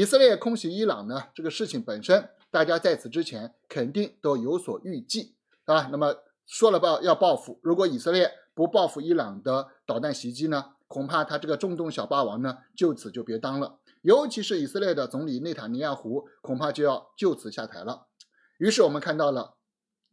以色列空袭伊朗呢？这个事情本身，大家在此之前肯定都有所预计啊。那么说了报要报复，如果以色列不报复伊朗的导弹袭击呢，恐怕他这个中东小霸王呢，就此就别当了。尤其是以色列的总理内塔尼亚胡，恐怕就要就此下台了。于是我们看到了，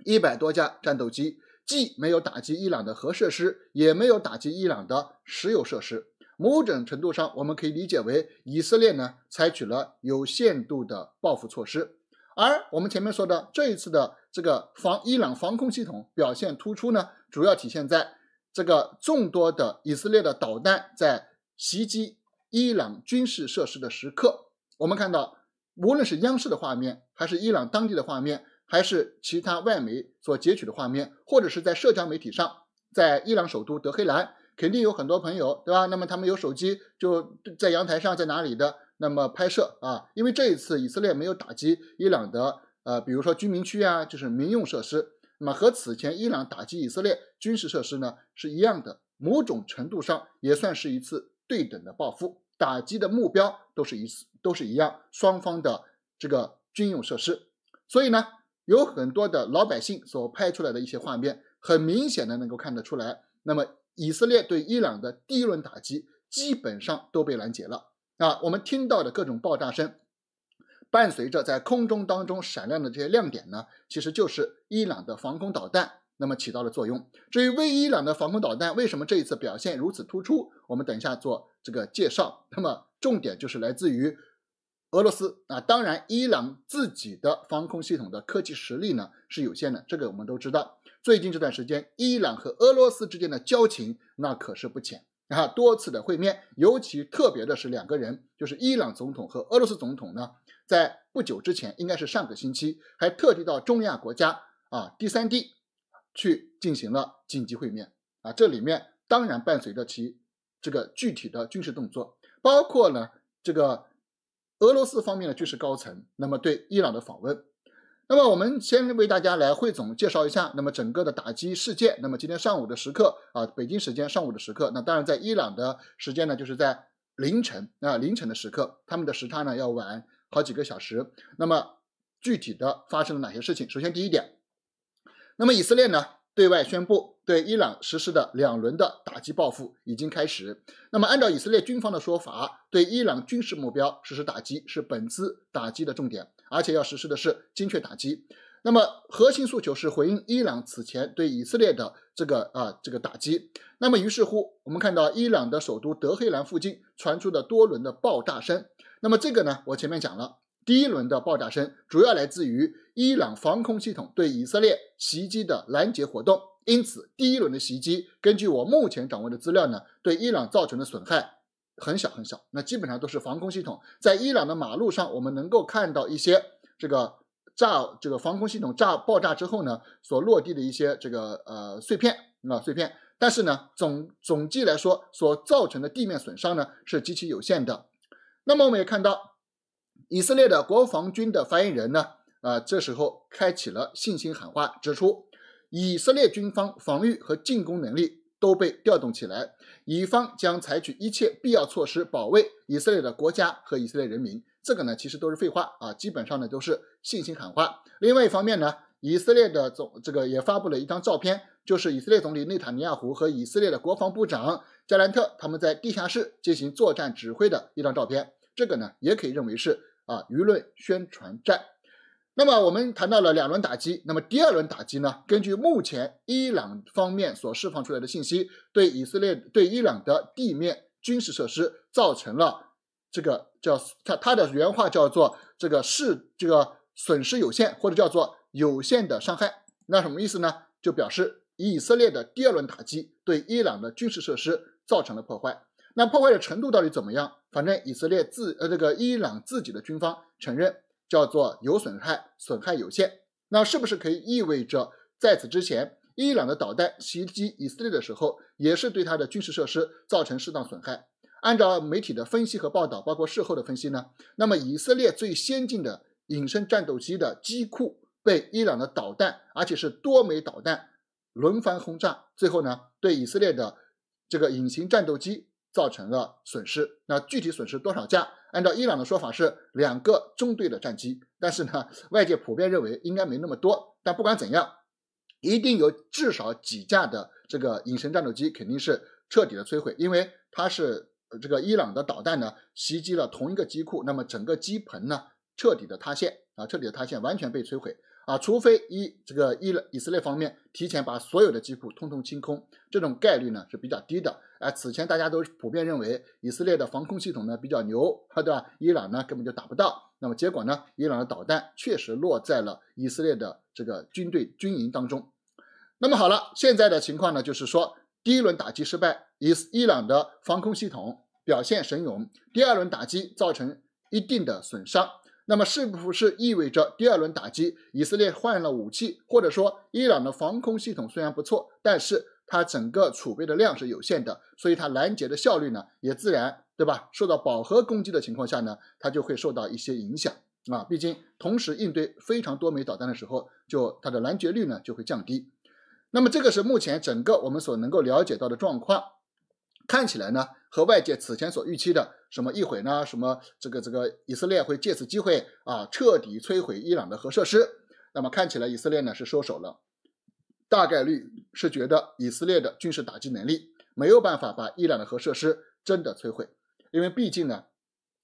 一百多架战斗机既没有打击伊朗的核设施，也没有打击伊朗的石油设施。某种程度上，我们可以理解为以色列呢采取了有限度的报复措施，而我们前面说的这一次的这个防伊朗防空系统表现突出呢，主要体现在这个众多的以色列的导弹在袭击伊朗军事设施的时刻，我们看到无论是央视的画面，还是伊朗当地的画面，还是其他外媒所截取的画面，或者是在社交媒体上，在伊朗首都德黑兰。肯定有很多朋友，对吧？那么他们有手机，就在阳台上，在哪里的，那么拍摄啊。因为这一次以色列没有打击伊朗的，呃，比如说居民区啊，就是民用设施。那么和此前伊朗打击以色列军事设施呢是一样的，某种程度上也算是一次对等的报复。打击的目标都是一次，都是一样，双方的这个军用设施。所以呢，有很多的老百姓所拍出来的一些画面，很明显的能够看得出来。那么。以色列对伊朗的第一轮打击基本上都被拦截了啊！我们听到的各种爆炸声，伴随着在空中当中闪亮的这些亮点呢，其实就是伊朗的防空导弹那么起到了作用。至于为伊朗的防空导弹为什么这一次表现如此突出，我们等一下做这个介绍。那么重点就是来自于。俄罗斯啊，当然，伊朗自己的防空系统的科技实力呢是有限的，这个我们都知道。最近这段时间，伊朗和俄罗斯之间的交情那可是不浅啊，多次的会面，尤其特别的是两个人，就是伊朗总统和俄罗斯总统呢，在不久之前，应该是上个星期，还特地到中亚国家啊第三地去进行了紧急会面啊，这里面当然伴随着其这个具体的军事动作，包括呢这个。俄罗斯方面的军事高层，那么对伊朗的访问，那么我们先为大家来汇总介绍一下，那么整个的打击事件。那么今天上午的时刻啊，北京时间上午的时刻，那当然在伊朗的时间呢，就是在凌晨啊，凌晨的时刻，他们的时差呢要晚好几个小时。那么具体的发生了哪些事情？首先第一点，那么以色列呢对外宣布。对伊朗实施的两轮的打击报复已经开始。那么，按照以色列军方的说法，对伊朗军事目标实施打击是本次打击的重点，而且要实施的是精确打击。那么，核心诉求是回应伊朗此前对以色列的这个啊这个打击。那么，于是乎，我们看到伊朗的首都德黑兰附近传出的多轮的爆炸声。那么，这个呢，我前面讲了，第一轮的爆炸声主要来自于伊朗防空系统对以色列袭击的拦截活动。因此，第一轮的袭击，根据我目前掌握的资料呢，对伊朗造成的损害很小很小。那基本上都是防空系统在伊朗的马路上，我们能够看到一些这个炸这个防空系统炸爆炸之后呢，所落地的一些这个呃碎片，那碎片。但是呢，总总计来说，所造成的地面损伤呢是极其有限的。那么我们也看到，以色列的国防军的发言人呢，啊，这时候开启了信心喊话，指出。以色列军方防御和进攻能力都被调动起来，以方将采取一切必要措施保卫以色列的国家和以色列人民。这个呢，其实都是废话啊，基本上呢都是信心喊话。另外一方面呢，以色列的总这个也发布了一张照片，就是以色列总理内塔尼亚胡和以色列的国防部长加兰特他们在地下室进行作战指挥的一张照片。这个呢，也可以认为是啊舆论宣传战。那么我们谈到了两轮打击，那么第二轮打击呢？根据目前伊朗方面所释放出来的信息，对以色列、对伊朗的地面军事设施造成了这个叫他他的原话叫做“这个是这个损失有限”或者叫做“有限的伤害”。那什么意思呢？就表示以以色列的第二轮打击对伊朗的军事设施造成了破坏。那破坏的程度到底怎么样？反正以色列自呃这个伊朗自己的军方承认。叫做有损害，损害有限，那是不是可以意味着在此之前，伊朗的导弹袭击以色列的时候，也是对它的军事设施造成适当损害？按照媒体的分析和报道，包括事后的分析呢，那么以色列最先进的隐身战斗机的机库被伊朗的导弹，而且是多枚导弹轮番轰炸，最后呢，对以色列的这个隐形战斗机。造成了损失，那具体损失多少架？按照伊朗的说法是两个中队的战机，但是呢，外界普遍认为应该没那么多。但不管怎样，一定有至少几架的这个隐身战斗机肯定是彻底的摧毁，因为它是这个伊朗的导弹呢袭击了同一个机库，那么整个机棚呢彻底的塌陷啊，彻底的塌陷，完全被摧毁。啊，除非伊这个朗以色列方面提前把所有的机库通通清空，这种概率呢是比较低的。哎，此前大家都普遍认为以色列的防空系统呢比较牛，哈，对吧？伊朗呢根本就打不到。那么结果呢，伊朗的导弹确实落在了以色列的这个军队军营当中。那么好了，现在的情况呢就是说，第一轮打击失败，以伊朗的防空系统表现神勇；第二轮打击造成一定的损伤。那么是不是意味着第二轮打击，以色列换了武器，或者说伊朗的防空系统虽然不错，但是它整个储备的量是有限的，所以它拦截的效率呢，也自然对吧？受到饱和攻击的情况下呢，它就会受到一些影响啊。毕竟同时应对非常多枚导弹的时候，就它的拦截率呢就会降低。那么这个是目前整个我们所能够了解到的状况。看起来呢，和外界此前所预期的什么一会呢，什么这个这个以色列会借此机会啊，彻底摧毁伊朗的核设施。那么看起来以色列呢是收手了，大概率是觉得以色列的军事打击能力没有办法把伊朗的核设施真的摧毁，因为毕竟呢，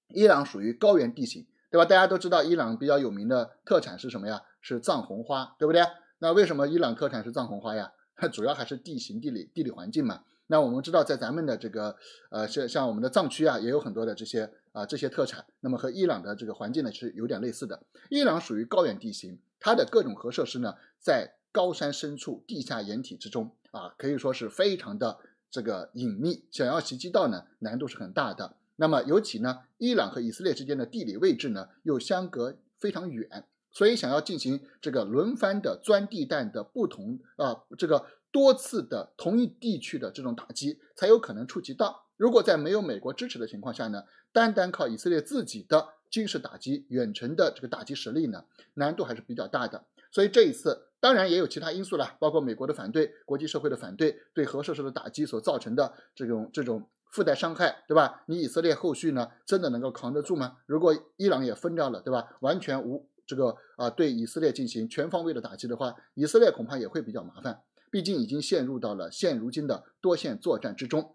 伊朗属于高原地形，对吧？大家都知道伊朗比较有名的特产是什么呀？是藏红花，对不对？那为什么伊朗特产是藏红花呀？它 主要还是地形、地理、地理环境嘛。那我们知道，在咱们的这个，呃，像像我们的藏区啊，也有很多的这些啊这些特产。那么和伊朗的这个环境呢，是有点类似的。伊朗属于高原地形，它的各种核设施呢，在高山深处、地下掩体之中啊，可以说是非常的这个隐秘，想要袭击到呢，难度是很大的。那么尤其呢，伊朗和以色列之间的地理位置呢，又相隔非常远，所以想要进行这个轮番的钻地弹的不同啊，这个。多次的同一地区的这种打击才有可能触及到。如果在没有美国支持的情况下呢，单单靠以色列自己的军事打击、远程的这个打击实力呢，难度还是比较大的。所以这一次当然也有其他因素啦，包括美国的反对、国际社会的反对，对核设施的打击所造成的这种这种附带伤害，对吧？你以色列后续呢，真的能够扛得住吗？如果伊朗也分掉了，对吧？完全无这个啊，对以色列进行全方位的打击的话，以色列恐怕也会比较麻烦。毕竟已经陷入到了现如今的多线作战之中，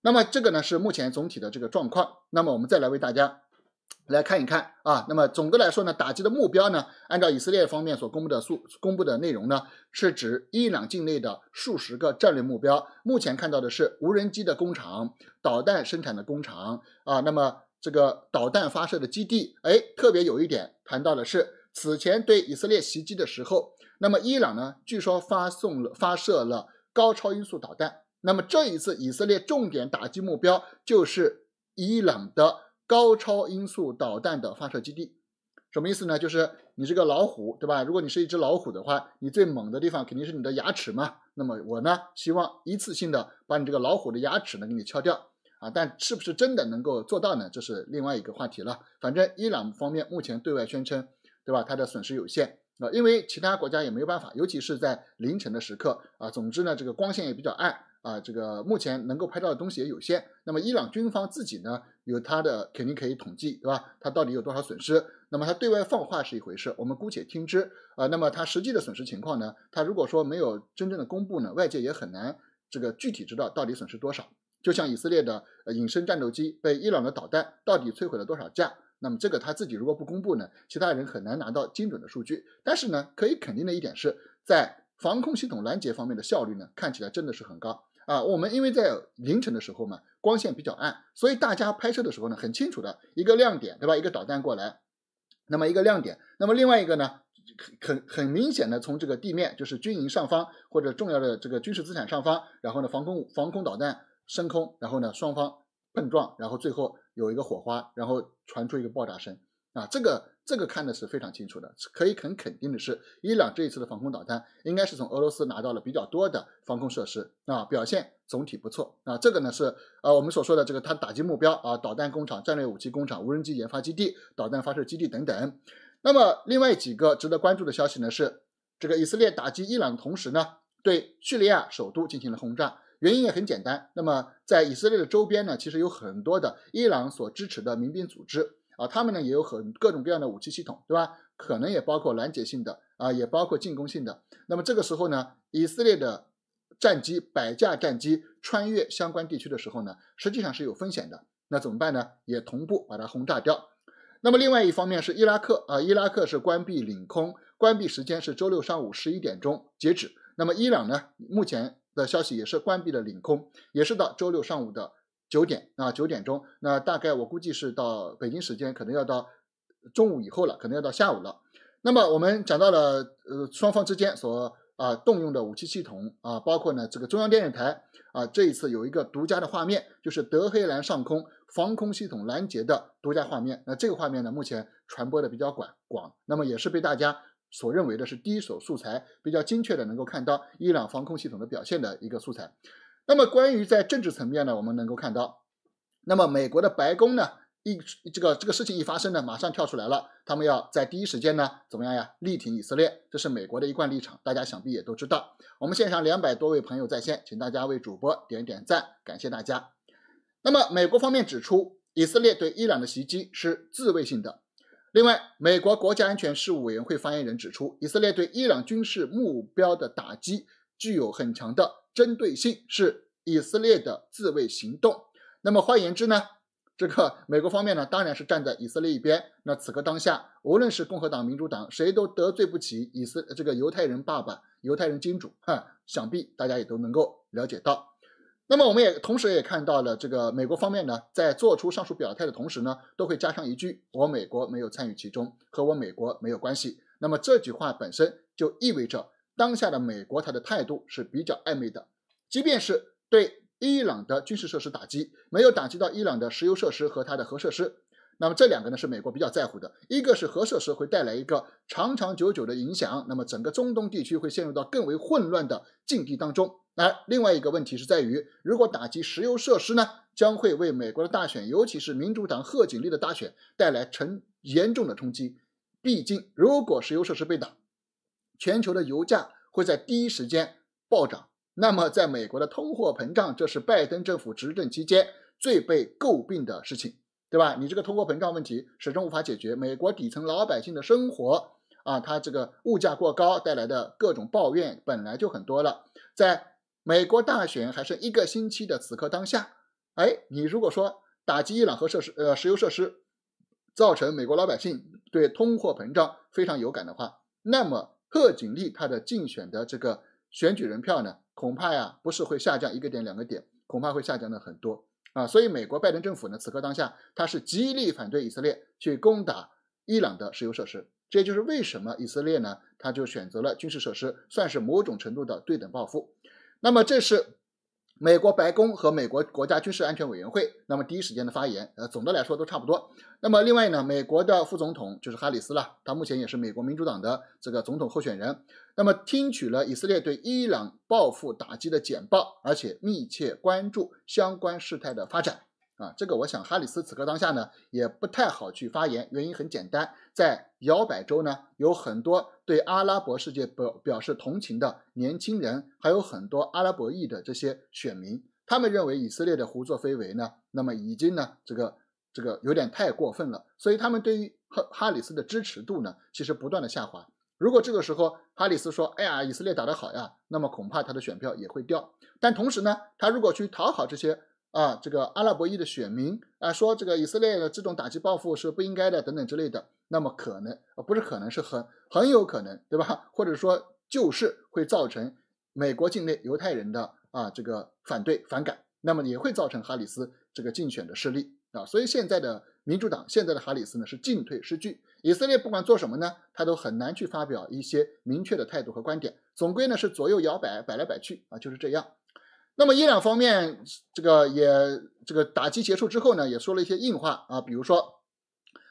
那么这个呢是目前总体的这个状况。那么我们再来为大家来看一看啊。那么总的来说呢，打击的目标呢，按照以色列方面所公布的数公布的内容呢，是指伊朗境内的数十个战略目标。目前看到的是无人机的工厂、导弹生产的工厂啊，那么这个导弹发射的基地。哎，特别有一点谈到的是，此前对以色列袭击的时候。那么伊朗呢？据说发送了发射了高超音速导弹。那么这一次以色列重点打击目标就是伊朗的高超音速导弹的发射基地。什么意思呢？就是你这个老虎，对吧？如果你是一只老虎的话，你最猛的地方肯定是你的牙齿嘛。那么我呢，希望一次性的把你这个老虎的牙齿呢给你敲掉啊！但是不是真的能够做到呢？这是另外一个话题了。反正伊朗方面目前对外宣称，对吧？它的损失有限。啊，因为其他国家也没有办法，尤其是在凌晨的时刻啊。总之呢，这个光线也比较暗啊，这个目前能够拍照的东西也有限。那么伊朗军方自己呢，有他的肯定可以统计，对吧？他到底有多少损失？那么他对外放话是一回事，我们姑且听之啊。那么他实际的损失情况呢？他如果说没有真正的公布呢，外界也很难这个具体知道到底损失多少。就像以色列的隐身战斗机被伊朗的导弹到底摧毁了多少架？那么这个他自己如果不公布呢，其他人很难拿到精准的数据。但是呢，可以肯定的一点是在防空系统拦截方面的效率呢，看起来真的是很高啊。我们因为在凌晨的时候嘛，光线比较暗，所以大家拍摄的时候呢，很清楚的一个亮点，对吧？一个导弹过来，那么一个亮点。那么另外一个呢，很很很明显的从这个地面就是军营上方或者重要的这个军事资产上方，然后呢，防空防空导弹升空，然后呢，双方碰撞，然后最后。有一个火花，然后传出一个爆炸声啊，这个这个看的是非常清楚的，可以很肯定的是，伊朗这一次的防空导弹应该是从俄罗斯拿到了比较多的防空设施啊，表现总体不错啊，这个呢是呃我们所说的这个它打击目标啊，导弹工厂、战略武器工厂、无人机研发基地、导弹发射基地等等。那么另外几个值得关注的消息呢是，这个以色列打击伊朗的同时呢，对叙利亚首都进行了轰炸。原因也很简单。那么，在以色列的周边呢，其实有很多的伊朗所支持的民兵组织啊，他们呢也有很各种各样的武器系统，对吧？可能也包括拦截性的啊，也包括进攻性的。那么这个时候呢，以色列的战机百架战机穿越相关地区的时候呢，实际上是有风险的。那怎么办呢？也同步把它轰炸掉。那么另外一方面是伊拉克啊，伊拉克是关闭领空，关闭时间是周六上午十一点钟截止。那么伊朗呢，目前。的消息也是关闭了领空，也是到周六上午的九点啊九点钟，那大概我估计是到北京时间可能要到中午以后了，可能要到下午了。那么我们讲到了呃双方之间所啊动用的武器系统啊，包括呢这个中央电视台啊这一次有一个独家的画面，就是德黑兰上空防空系统拦截的独家画面。那这个画面呢目前传播的比较广，那么也是被大家。所认为的是第一手素材，比较精确的能够看到伊朗防空系统的表现的一个素材。那么关于在政治层面呢，我们能够看到，那么美国的白宫呢，一这个这个事情一发生呢，马上跳出来了，他们要在第一时间呢，怎么样呀？力挺以色列，这是美国的一贯立场，大家想必也都知道。我们线上两百多位朋友在线，请大家为主播点点赞，感谢大家。那么美国方面指出，以色列对伊朗的袭击是自卫性的。另外，美国国家安全事务委员会发言人指出，以色列对伊朗军事目标的打击具有很强的针对性，是以色列的自卫行动。那么换言之呢，这个美国方面呢，当然是站在以色列一边。那此刻当下，无论是共和党、民主党，谁都得罪不起以色这个犹太人爸爸、犹太人金主。哈，想必大家也都能够了解到。那么我们也同时也看到了，这个美国方面呢，在做出上述表态的同时呢，都会加上一句“我美国没有参与其中，和我美国没有关系”。那么这句话本身就意味着，当下的美国它的态度是比较暧昧的。即便是对伊朗的军事设施打击，没有打击到伊朗的石油设施和它的核设施，那么这两个呢是美国比较在乎的。一个是核设施会带来一个长长久久的影响，那么整个中东地区会陷入到更为混乱的境地当中。那另外一个问题是在于，如果打击石油设施呢，将会为美国的大选，尤其是民主党贺锦丽的大选带来沉严重的冲击。毕竟，如果石油设施被打，全球的油价会在第一时间暴涨。那么，在美国的通货膨胀，这是拜登政府执政期间最被诟病的事情，对吧？你这个通货膨胀问题始终无法解决，美国底层老百姓的生活啊，他这个物价过高带来的各种抱怨本来就很多了，在。美国大选还剩一个星期的此刻当下，哎，你如果说打击伊朗核设施，呃，石油设施，造成美国老百姓对通货膨胀非常有感的话，那么贺锦丽她的竞选的这个选举人票呢，恐怕呀不是会下降一个点两个点，恐怕会下降的很多啊。所以美国拜登政府呢，此刻当下他是极力反对以色列去攻打伊朗的石油设施，这也就是为什么以色列呢，他就选择了军事设施，算是某种程度的对等报复。那么这是美国白宫和美国国家军事安全委员会那么第一时间的发言，呃，总的来说都差不多。那么另外呢，美国的副总统就是哈里斯了，他目前也是美国民主党的这个总统候选人。那么听取了以色列对伊朗报复打击的简报，而且密切关注相关事态的发展。啊，这个我想哈里斯此刻当下呢也不太好去发言，原因很简单，在摇摆州呢有很多对阿拉伯世界表表示同情的年轻人，还有很多阿拉伯裔的这些选民，他们认为以色列的胡作非为呢，那么已经呢这个这个有点太过分了，所以他们对于哈哈里斯的支持度呢其实不断的下滑。如果这个时候哈里斯说，哎呀，以色列打得好呀，那么恐怕他的选票也会掉。但同时呢，他如果去讨好这些。啊，这个阿拉伯裔的选民啊，说这个以色列的这种打击报复是不应该的，等等之类的，那么可能啊不是可能，是很很有可能，对吧？或者说就是会造成美国境内犹太人的啊这个反对反感，那么也会造成哈里斯这个竞选的失利啊。所以现在的民主党，现在的哈里斯呢是进退失据。以色列不管做什么呢，他都很难去发表一些明确的态度和观点，总归呢是左右摇摆，摆来摆去啊，就是这样。那么伊朗方面，这个也这个打击结束之后呢，也说了一些硬话啊，比如说，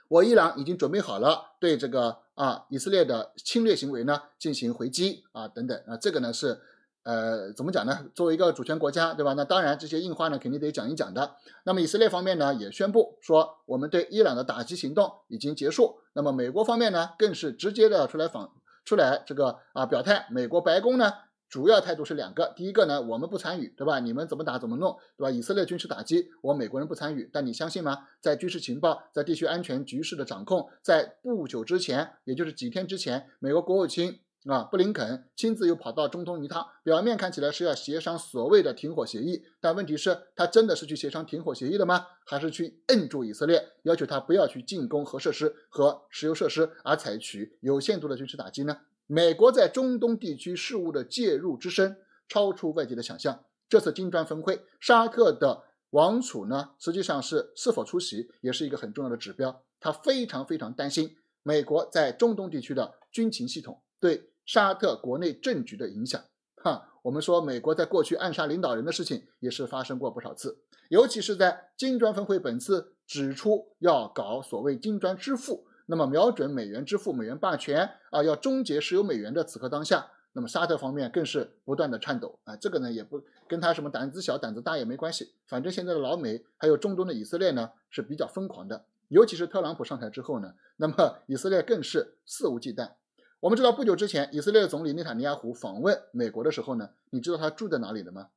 我伊朗已经准备好了对这个啊以色列的侵略行为呢进行回击啊等等啊，这个呢是呃怎么讲呢？作为一个主权国家，对吧？那当然这些硬话呢肯定得讲一讲的。那么以色列方面呢也宣布说，我们对伊朗的打击行动已经结束。那么美国方面呢更是直接的出来访出来这个啊表态，美国白宫呢。主要态度是两个，第一个呢，我们不参与，对吧？你们怎么打怎么弄，对吧？以色列军事打击，我美国人不参与。但你相信吗？在军事情报、在地区安全局势的掌控，在不久之前，也就是几天之前，美国国务卿啊布林肯亲自又跑到中东一趟，表面看起来是要协商所谓的停火协议，但问题是，他真的是去协商停火协议的吗？还是去摁住以色列，要求他不要去进攻核设施和石油设施，而采取有限度的军事打击呢？美国在中东地区事务的介入之深，超出外界的想象。这次金砖峰会，沙特的王储呢，实际上是是否出席，也是一个很重要的指标。他非常非常担心美国在中东地区的军情系统对沙特国内政局的影响。哈，我们说美国在过去暗杀领导人的事情也是发生过不少次，尤其是在金砖峰会，本次指出要搞所谓金砖支付。那么瞄准美元支付、美元霸权啊，要终结石油美元的此刻当下，那么沙特方面更是不断的颤抖啊。这个呢，也不跟他什么胆子小、胆子大也没关系，反正现在的老美还有中东的以色列呢是比较疯狂的，尤其是特朗普上台之后呢，那么以色列更是肆无忌惮。我们知道不久之前，以色列总理内塔尼亚胡访问美国的时候呢，你知道他住在哪里的吗？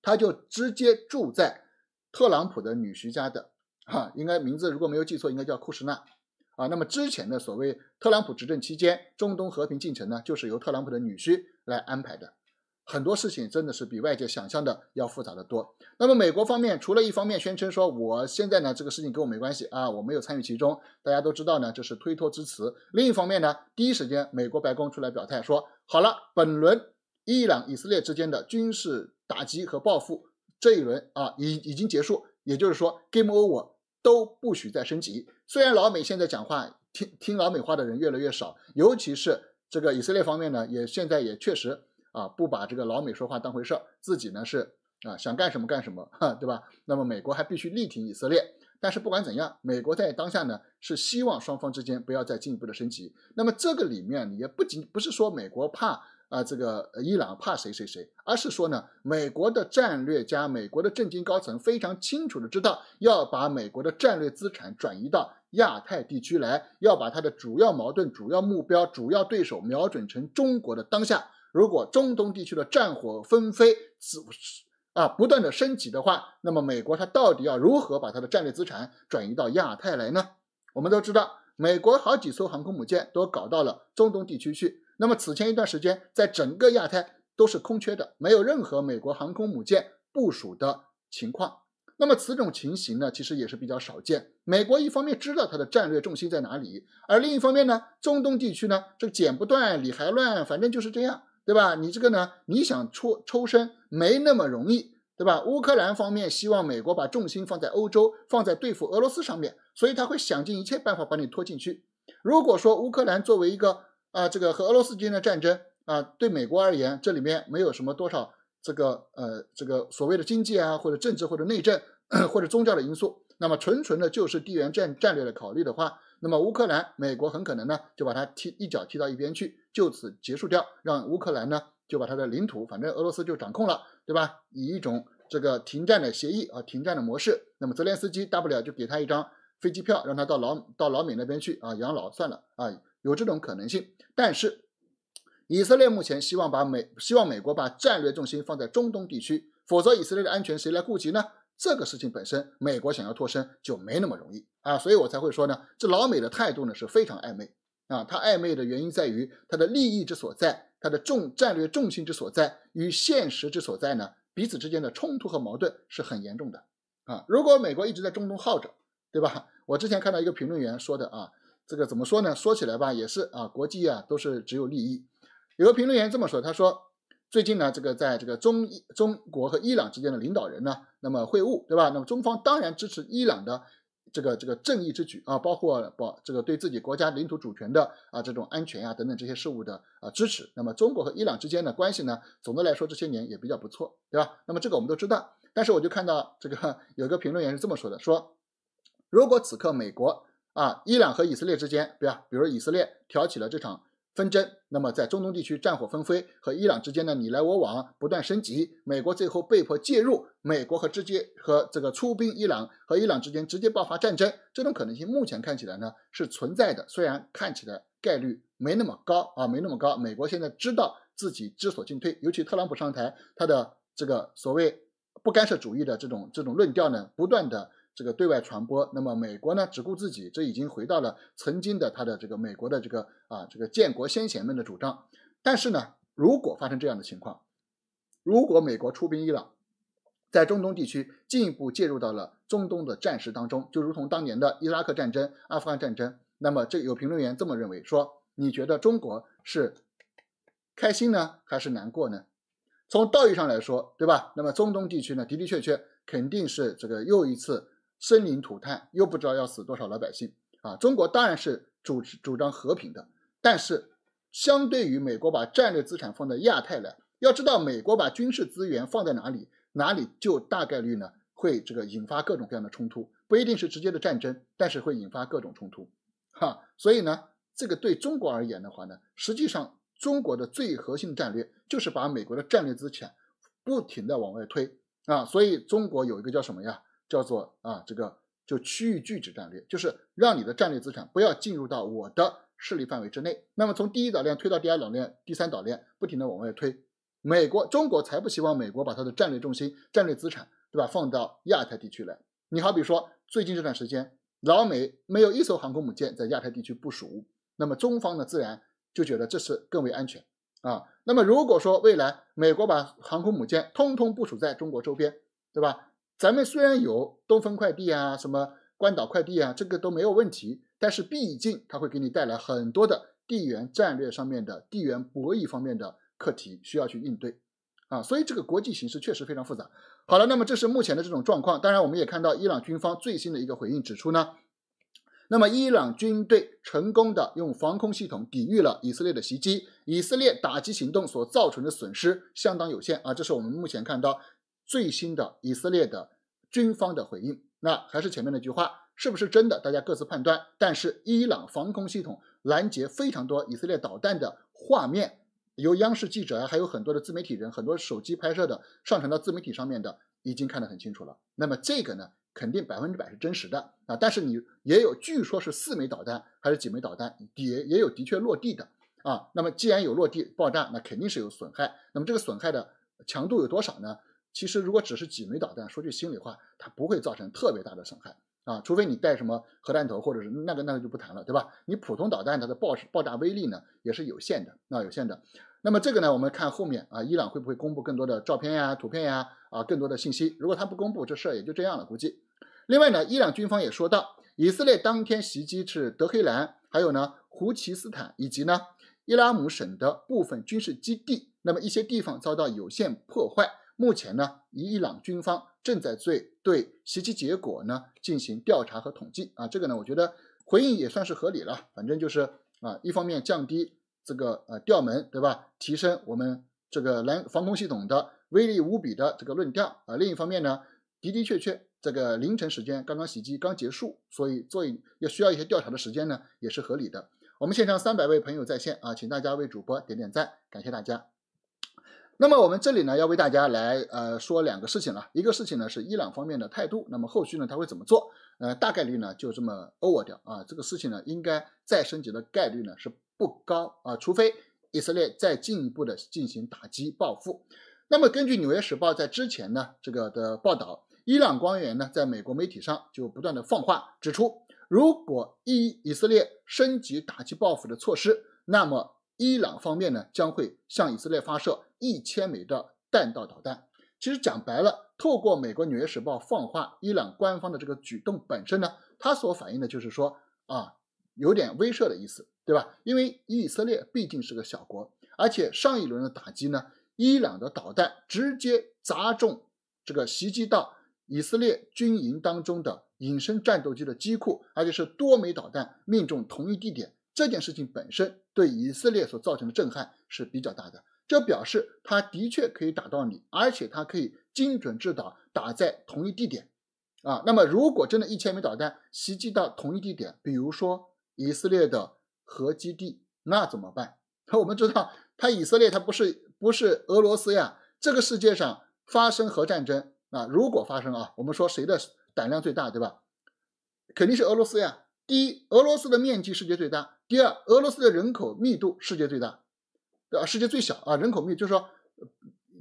他就直接住在特朗普的女婿家的，哈，应该名字如果没有记错，应该叫库什纳。啊，那么之前的所谓特朗普执政期间中东和平进程呢，就是由特朗普的女婿来安排的，很多事情真的是比外界想象的要复杂的多。那么美国方面，除了一方面宣称说我现在呢这个事情跟我没关系啊，我没有参与其中，大家都知道呢，这是推脱之词；另一方面呢，第一时间美国白宫出来表态说，好了，本轮伊朗以色列之间的军事打击和报复这一轮啊，已已经结束，也就是说 game over。都不许再升级。虽然老美现在讲话，听听老美话的人越来越少，尤其是这个以色列方面呢，也现在也确实啊，不把这个老美说话当回事儿，自己呢是啊想干什么干什么，哈，对吧？那么美国还必须力挺以色列，但是不管怎样，美国在当下呢是希望双方之间不要再进一步的升级。那么这个里面也不仅不是说美国怕。啊，这个伊朗怕谁谁谁，而是说呢，美国的战略家、美国的政经高层非常清楚的知道，要把美国的战略资产转移到亚太地区来，要把它的主要矛盾、主要目标、主要对手瞄准成中国的当下。如果中东地区的战火纷飞、是啊不断的升级的话，那么美国它到底要如何把它的战略资产转移到亚太来呢？我们都知道，美国好几艘航空母舰都搞到了中东地区去。那么此前一段时间，在整个亚太都是空缺的，没有任何美国航空母舰部署的情况。那么此种情形呢，其实也是比较少见。美国一方面知道它的战略重心在哪里，而另一方面呢，中东地区呢，这剪不断，理还乱，反正就是这样，对吧？你这个呢，你想出抽身没那么容易，对吧？乌克兰方面希望美国把重心放在欧洲，放在对付俄罗斯上面，所以他会想尽一切办法把你拖进去。如果说乌克兰作为一个，啊，这个和俄罗斯之间的战争啊，对美国而言，这里面没有什么多少这个呃，这个所谓的经济啊，或者政治或者内政或者宗教的因素，那么纯纯的就是地缘战战略的考虑的话，那么乌克兰美国很可能呢就把它踢一脚踢到一边去，就此结束掉，让乌克兰呢就把它的领土反正俄罗斯就掌控了，对吧？以一种这个停战的协议啊，停战的模式，那么泽连斯基大不了就给他一张。飞机票让他到老到老美那边去啊养老算了啊有这种可能性，但是以色列目前希望把美希望美国把战略重心放在中东地区，否则以色列的安全谁来顾及呢？这个事情本身，美国想要脱身就没那么容易啊，所以我才会说呢，这老美的态度呢是非常暧昧啊。他暧昧的原因在于他的利益之所在，他的重战略重心之所在与现实之所在呢彼此之间的冲突和矛盾是很严重的啊。如果美国一直在中东耗着。对吧？我之前看到一个评论员说的啊，这个怎么说呢？说起来吧，也是啊，国际啊都是只有利益。有个评论员这么说，他说最近呢，这个在这个中中中国和伊朗之间的领导人呢，那么会晤，对吧？那么中方当然支持伊朗的这个这个正义之举啊，包括保这个对自己国家领土主权的啊这种安全呀等等这些事务的啊支持。那么中国和伊朗之间的关系呢，总的来说这些年也比较不错，对吧？那么这个我们都知道，但是我就看到这个有个评论员是这么说的，说。如果此刻美国啊，伊朗和以色列之间对吧？比如以色列挑起了这场纷争，那么在中东地区战火纷飞，和伊朗之间的你来我往不断升级，美国最后被迫介入，美国和直接和这个出兵伊朗和伊朗之间直接爆发战争，这种可能性目前看起来呢是存在的，虽然看起来概率没那么高啊，没那么高。美国现在知道自己知所进退，尤其特朗普上台，他的这个所谓不干涉主义的这种这种论调呢，不断的。这个对外传播，那么美国呢只顾自己，这已经回到了曾经的他的这个美国的这个啊这个建国先贤们的主张。但是呢，如果发生这样的情况，如果美国出兵伊朗，在中东地区进一步介入到了中东的战事当中，就如同当年的伊拉克战争、阿富汗战争，那么这有评论员这么认为说：你觉得中国是开心呢，还是难过呢？从道义上来说，对吧？那么中东地区呢，的的确确肯定是这个又一次。生灵涂炭，又不知道要死多少老百姓啊！中国当然是主主张和平的，但是相对于美国把战略资产放在亚太来，要知道美国把军事资源放在哪里，哪里就大概率呢会这个引发各种各样的冲突，不一定是直接的战争，但是会引发各种冲突，哈。所以呢，这个对中国而言的话呢，实际上中国的最核心战略就是把美国的战略资产不停的往外推啊。所以中国有一个叫什么呀？叫做啊，这个就区域拒止战略，就是让你的战略资产不要进入到我的势力范围之内。那么从第一岛链推到第二岛链、第三岛链，不停的往外推。美国、中国才不希望美国把它的战略重心、战略资产，对吧？放到亚太地区来。你好，比说最近这段时间，老美没有一艘航空母舰在亚太地区部署，那么中方呢，自然就觉得这是更为安全啊。那么如果说未来美国把航空母舰通通部署在中国周边，对吧？咱们虽然有东风快递啊，什么关岛快递啊，这个都没有问题，但是毕竟它会给你带来很多的地缘战略上面的地缘博弈方面的课题需要去应对啊，所以这个国际形势确实非常复杂。好了，那么这是目前的这种状况。当然，我们也看到伊朗军方最新的一个回应指出呢，那么伊朗军队成功的用防空系统抵御了以色列的袭击，以色列打击行动所造成的损失相当有限啊，这是我们目前看到。最新的以色列的军方的回应，那还是前面那句话，是不是真的，大家各自判断。但是伊朗防空系统拦截非常多以色列导弹的画面，由央视记者啊，还有很多的自媒体人，很多手机拍摄的，上传到自媒体上面的，已经看得很清楚了。那么这个呢，肯定百分之百是真实的啊。但是你也有，据说是四枚导弹还是几枚导弹，也也有的确落地的啊。那么既然有落地爆炸，那肯定是有损害。那么这个损害的强度有多少呢？其实，如果只是几枚导弹，说句心里话，它不会造成特别大的损害啊，除非你带什么核弹头，或者是那个那个就不谈了，对吧？你普通导弹它的爆爆炸威力呢，也是有限的啊，有限的。那么这个呢，我们看后面啊，伊朗会不会公布更多的照片呀、图片呀啊，更多的信息？如果他不公布，这事儿也就这样了，估计。另外呢，伊朗军方也说到，以色列当天袭击是德黑兰，还有呢，胡奇斯坦以及呢，伊拉姆省的部分军事基地，那么一些地方遭到有限破坏。目前呢，伊朗军方正在对对袭击结果呢进行调查和统计啊，这个呢，我觉得回应也算是合理了，反正就是啊，一方面降低这个呃调门，对吧？提升我们这个蓝防空系统的威力无比的这个论调啊，另一方面呢，的的确确这个凌晨时间刚刚袭击刚结束，所以做要需要一些调查的时间呢，也是合理的。我们线上三百位朋友在线啊，请大家为主播点点赞，感谢大家。那么我们这里呢要为大家来呃说两个事情了，一个事情呢是伊朗方面的态度，那么后续呢他会怎么做？呃大概率呢就这么 over 掉啊，这个事情呢应该再升级的概率呢是不高啊，除非以色列再进一步的进行打击报复。那么根据《纽约时报》在之前呢这个的报道，伊朗官员呢在美国媒体上就不断的放话指出，如果伊以色列升级打击报复的措施，那么伊朗方面呢将会向以色列发射。一千枚的弹道导弹，其实讲白了，透过美国《纽约时报》放话，伊朗官方的这个举动本身呢，它所反映的就是说啊，有点威慑的意思，对吧？因为以色列毕竟是个小国，而且上一轮的打击呢，伊朗的导弹直接砸中这个袭击到以色列军营当中的隐身战斗机的机库，而且是多枚导弹命中同一地点，这件事情本身对以色列所造成的震撼是比较大的。这表示它的确可以打到你，而且它可以精准制导，打在同一地点。啊，那么如果真的一千枚导弹袭击到同一地点，比如说以色列的核基地，那怎么办？那 我们知道，它以色列它不是不是俄罗斯呀。这个世界上发生核战争啊，如果发生啊，我们说谁的胆量最大，对吧？肯定是俄罗斯呀。第一，俄罗斯的面积世界最大；第二，俄罗斯的人口密度世界最大。对啊，世界最小啊，人口密，就是说，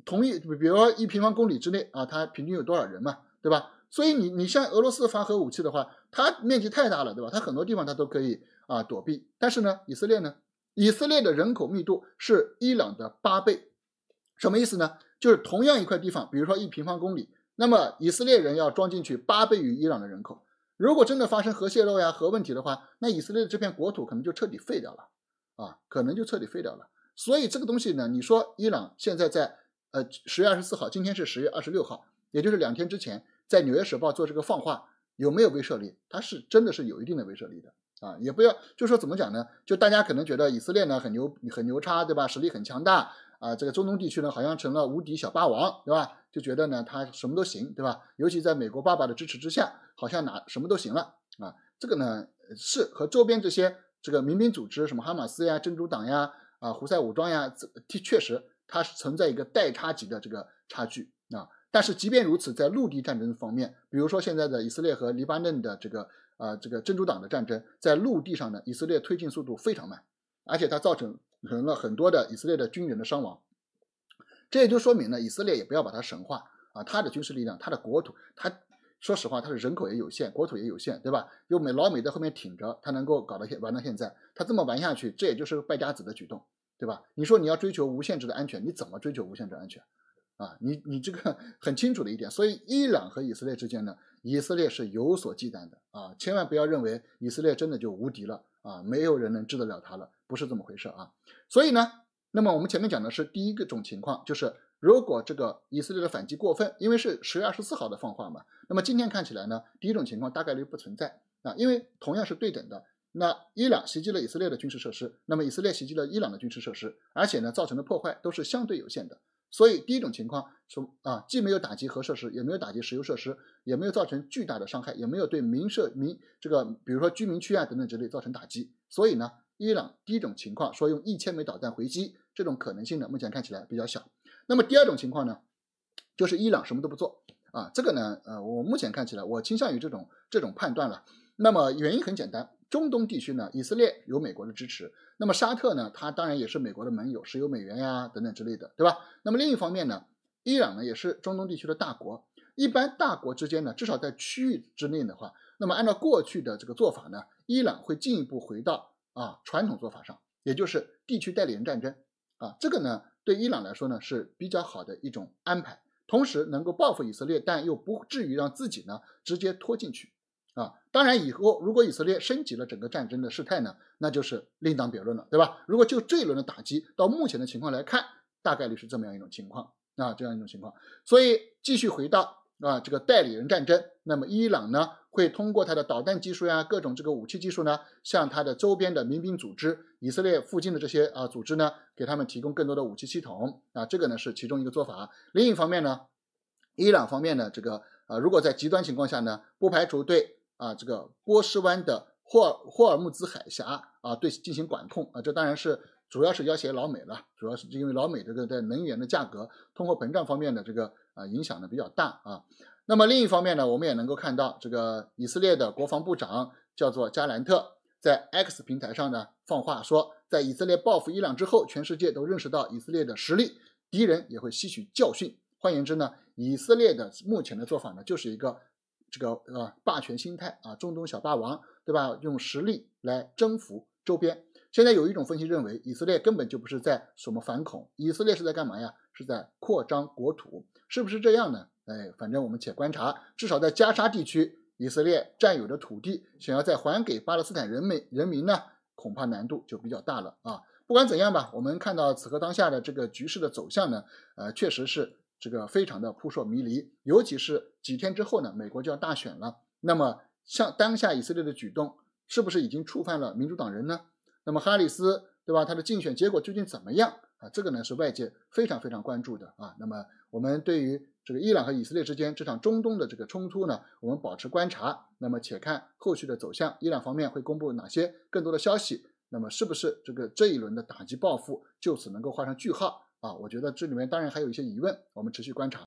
同一比，比如说一平方公里之内啊，它平均有多少人嘛，对吧？所以你你像俄罗斯发核武器的话，它面积太大了，对吧？它很多地方它都可以啊躲避。但是呢，以色列呢，以色列的人口密度是伊朗的八倍，什么意思呢？就是同样一块地方，比如说一平方公里，那么以色列人要装进去八倍于伊朗的人口。如果真的发生核泄漏呀、核问题的话，那以色列的这片国土可能就彻底废掉了，啊，可能就彻底废掉了。所以这个东西呢，你说伊朗现在在呃十月二十四号，今天是十月二十六号，也就是两天之前，在《纽约时报》做这个放话，有没有威慑力？它是真的是有一定的威慑力的啊！也不要就说怎么讲呢？就大家可能觉得以色列呢很牛很牛叉，对吧？实力很强大啊！这个中东地区呢好像成了无敌小霸王，对吧？就觉得呢他什么都行，对吧？尤其在美国爸爸的支持之下，好像哪什么都行了啊！这个呢是和周边这些这个民兵组织，什么哈马斯呀、真主党呀。啊，胡塞武装呀，这确实它是存在一个代差级的这个差距啊。但是即便如此，在陆地战争方面，比如说现在的以色列和黎巴嫩的这个啊这个真主党的战争，在陆地上呢，以色列推进速度非常慢，而且它造成了很多的以色列的军人的伤亡。这也就说明了以色列也不要把它神话啊，它的军事力量，它的国土，它。说实话，它的人口也有限，国土也有限，对吧？有美老美在后面挺着，它能够搞现玩到现在。它这么玩下去，这也就是败家子的举动，对吧？你说你要追求无限制的安全，你怎么追求无限制安全？啊，你你这个 很清楚的一点。所以，伊朗和以色列之间呢，以色列是有所忌惮的啊。千万不要认为以色列真的就无敌了啊，没有人能治得了他了，不是这么回事啊。所以呢，那么我们前面讲的是第一个种情况，就是。如果这个以色列的反击过分，因为是十月二十四号的放话嘛，那么今天看起来呢，第一种情况大概率不存在啊，因为同样是对等的，那伊朗袭击了以色列的军事设施，那么以色列袭击了伊朗的军事设施，而且呢造成的破坏都是相对有限的，所以第一种情况从啊，既没有打击核设施，也没有打击石油设施，也没有造成巨大的伤害，也没有对民社民这个比如说居民区啊等等之类造成打击，所以呢，伊朗第一种情况说用一千枚导弹回击这种可能性呢，目前看起来比较小。那么第二种情况呢，就是伊朗什么都不做啊，这个呢，呃，我目前看起来我倾向于这种这种判断了。那么原因很简单，中东地区呢，以色列有美国的支持，那么沙特呢，它当然也是美国的盟友，石油美元呀等等之类的，对吧？那么另一方面呢，伊朗呢也是中东地区的大国，一般大国之间呢，至少在区域之内的话，那么按照过去的这个做法呢，伊朗会进一步回到啊传统做法上，也就是地区代理人战争啊，这个呢。对伊朗来说呢是比较好的一种安排，同时能够报复以色列，但又不至于让自己呢直接拖进去啊。当然以后如果以色列升级了整个战争的事态呢，那就是另当别论了，对吧？如果就这一轮的打击，到目前的情况来看，大概率是这么样一种情况啊，这样一种情况。所以继续回到。啊，这个代理人战争，那么伊朗呢，会通过它的导弹技术呀，各种这个武器技术呢，向它的周边的民兵组织、以色列附近的这些啊组织呢，给他们提供更多的武器系统啊，这个呢是其中一个做法。另一方面呢，伊朗方面呢，这个啊，如果在极端情况下呢，不排除对啊这个波斯湾的霍尔霍尔木兹海峡啊对进行管控啊，这当然是主要是要挟老美了，主要是因为老美这个在能源的价格、通货膨胀方面的这个。啊，影响呢比较大啊。那么另一方面呢，我们也能够看到，这个以色列的国防部长叫做加兰特，在 X 平台上呢放话说，在以色列报复伊朗之后，全世界都认识到以色列的实力，敌人也会吸取教训。换言之呢，以色列的目前的做法呢，就是一个这个呃霸权心态啊，中东小霸王，对吧？用实力来征服周边。现在有一种分析认为，以色列根本就不是在什么反恐，以色列是在干嘛呀？是在扩张国土，是不是这样呢？哎，反正我们且观察。至少在加沙地区，以色列占有的土地，想要再还给巴勒斯坦人民人民呢，恐怕难度就比较大了啊！不管怎样吧，我们看到此刻当下的这个局势的走向呢，呃，确实是这个非常的扑朔迷离。尤其是几天之后呢，美国就要大选了。那么，像当下以色列的举动，是不是已经触犯了民主党人呢？那么哈里斯，对吧？他的竞选结果究竟怎么样？啊，这个呢是外界非常非常关注的啊。那么我们对于这个伊朗和以色列之间这场中东的这个冲突呢，我们保持观察。那么且看后续的走向，伊朗方面会公布哪些更多的消息？那么是不是这个这一轮的打击报复就此能够画上句号？啊，我觉得这里面当然还有一些疑问，我们持续观察。